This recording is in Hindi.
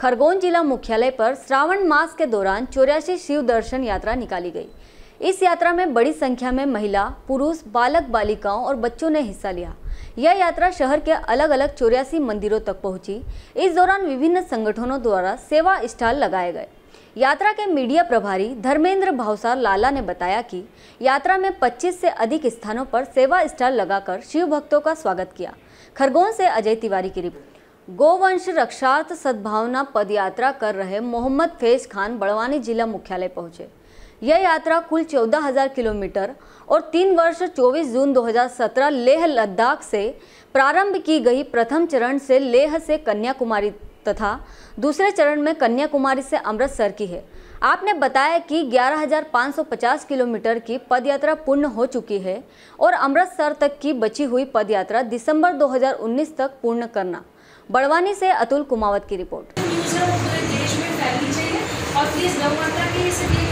खरगोन जिला मुख्यालय पर श्रावण मास के दौरान चौरासी शिव दर्शन यात्रा निकाली गई इस यात्रा में बड़ी संख्या में महिला पुरुष बालक बालिकाओं और बच्चों ने हिस्सा लिया यह यात्रा शहर के अलग अलग चौरासी मंदिरों तक पहुंची इस दौरान विभिन्न संगठनों द्वारा सेवा स्टॉल लगाए गए यात्रा के मीडिया प्रभारी धर्मेंद्र भावसार लाला ने बताया कि यात्रा में 25 से अधिक स्थानों पर सेवा स्टॉल लगाकर शिव भक्तों का स्वागत किया खरगोन से अजय तिवारी की रिपोर्ट गोवंश रक्षार्थ सद्भावना पदयात्रा कर रहे मोहम्मद फैज खान बड़वानी जिला मुख्यालय पहुंचे यह यात्रा कुल 14,000 किलोमीटर और तीन वर्ष 24 जून 2017 लेह लद्दाख से प्रारंभ की गई प्रथम चरण से लेह से कन्याकुमारी तथा दूसरे चरण में कन्याकुमारी से अमृतसर की है आपने बताया कि 11,550 किलोमीटर की पदयात्रा पूर्ण हो चुकी है और अमृतसर तक की बची हुई पदयात्रा दिसंबर 2019 तक पूर्ण करना बड़वानी से अतुल कुमावत की रिपोर्ट पूरे देश में फैलनी चाहिए और प्लीज़